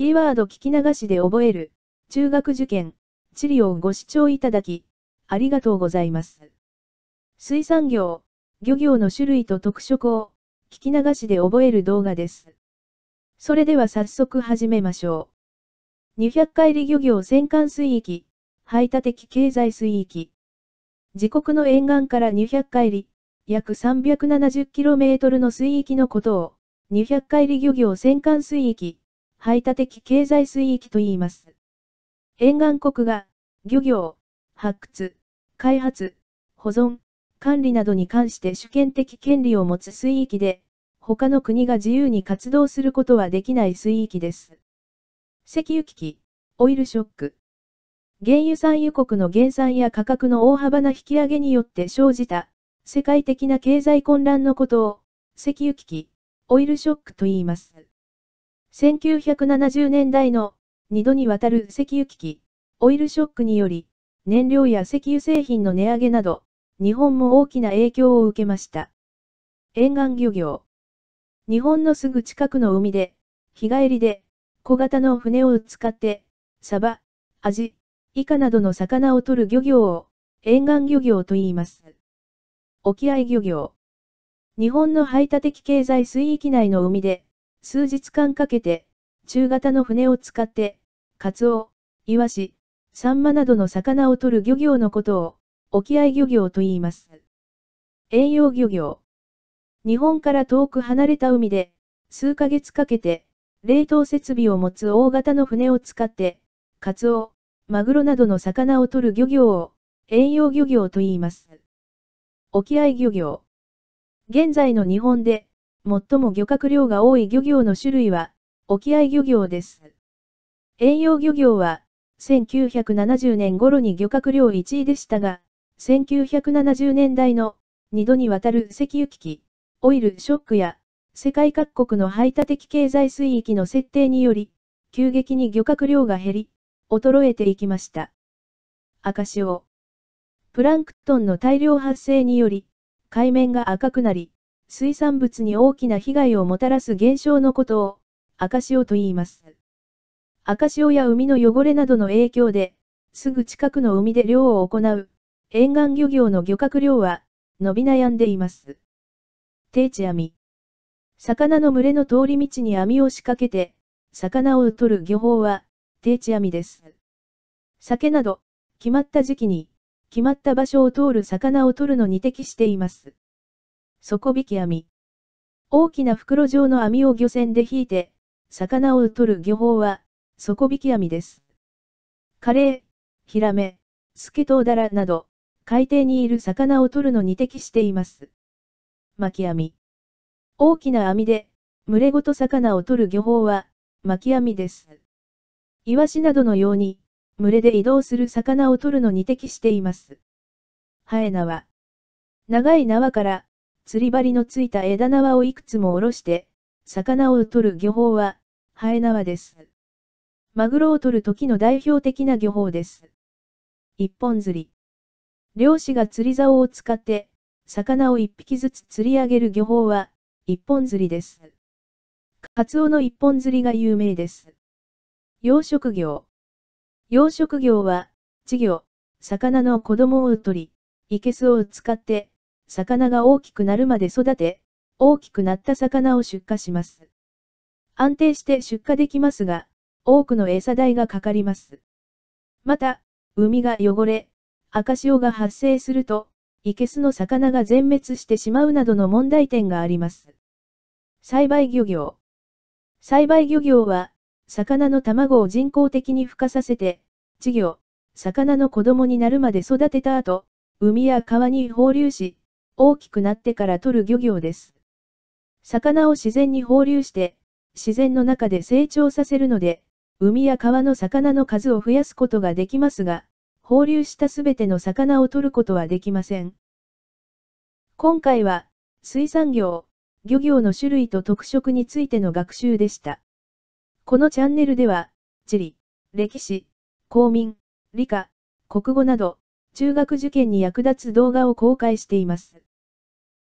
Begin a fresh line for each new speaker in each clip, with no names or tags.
キーワード聞き流しで覚える、中学受験、地理をご視聴いただき、ありがとうございます。水産業、漁業の種類と特色を、聞き流しで覚える動画です。それでは早速始めましょう。200回り漁業戦艦水域、排他的経済水域。自国の沿岸から200海里、約 370km の水域のことを、200海里漁業戦艦水域、排他的経済水域と言います。沿岸国が、漁業、発掘、開発、保存、管理などに関して主権的権利を持つ水域で、他の国が自由に活動することはできない水域です。石油危機、オイルショック。原油産油国の減産や価格の大幅な引き上げによって生じた、世界的な経済混乱のことを、石油危機、オイルショックと言います。1970年代の2度にわたる石油危機、オイルショックにより、燃料や石油製品の値上げなど、日本も大きな影響を受けました。沿岸漁業。日本のすぐ近くの海で、日帰りで、小型の船を使って、サバ、アジ、イカなどの魚を取る漁業を、沿岸漁業と言います。沖合漁業。日本の排他的経済水域内の海で、数日間かけて、中型の船を使って、カツオ、イワシ、サンマなどの魚を取る漁業のことを、沖合漁業と言います。遠洋漁業。日本から遠く離れた海で、数ヶ月かけて、冷凍設備を持つ大型の船を使って、カツオ、マグロなどの魚を取る漁業を、遠洋漁業と言います。沖合漁業。現在の日本で、最も漁獲量が多い漁業の種類は、沖合漁業です。遠洋漁業は、1970年頃に漁獲量1位でしたが、1970年代の2度にわたる石油危機、オイルショックや、世界各国の排他的経済水域の設定により、急激に漁獲量が減り、衰えていきました。赤潮。プランクトンの大量発生により、海面が赤くなり、水産物に大きな被害をもたらす現象のことを、赤潮と言います。赤潮や海の汚れなどの影響で、すぐ近くの海で漁を行う、沿岸漁業の漁獲量は、伸び悩んでいます。定置網。魚の群れの通り道に網を仕掛けて、魚を取る漁法は、定置網です。酒など、決まった時期に、決まった場所を通る魚を取るのに適しています。底引き網。大きな袋状の網を漁船で引いて、魚を取る漁法は、底引き網です。カレー、ヒラメ、スケトウダラなど、海底にいる魚を取るのに適しています。巻き網。大きな網で、群れごと魚を取る漁法は、巻き網です。イワシなどのように、群れで移動する魚を取るのに適しています。ハエ縄。長い縄から、釣り針のついた枝縄をいくつもおろして、魚を取る漁法は、ハエ縄です。マグロを取る時の代表的な漁法です。一本釣り。漁師が釣り竿を使って、魚を一匹ずつ釣り上げる漁法は、一本釣りです。カツオの一本釣りが有名です。養殖業。養殖業は、稚魚、魚の子供を取り、生けすを使って、魚が大きくなるまで育て、大きくなった魚を出荷します。安定して出荷できますが、多くの餌代がかかります。また、海が汚れ、赤潮が発生すると、生けすの魚が全滅してしまうなどの問題点があります。栽培漁業。栽培漁業は、魚の卵を人工的に孵化させて、稚魚、魚の子供になるまで育てた後、海や川に放流し、大きくなってから取る漁業です。魚を自然に放流して、自然の中で成長させるので、海や川の魚の数を増やすことができますが、放流したすべての魚を取ることはできません。今回は、水産業、漁業の種類と特色についての学習でした。このチャンネルでは、地理、歴史、公民、理科、国語など、中学受験に役立つ動画を公開しています。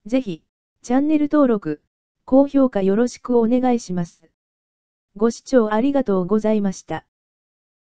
ぜひ、チャンネル登録、高評価よろしくお願いします。ご視聴ありがとうございました。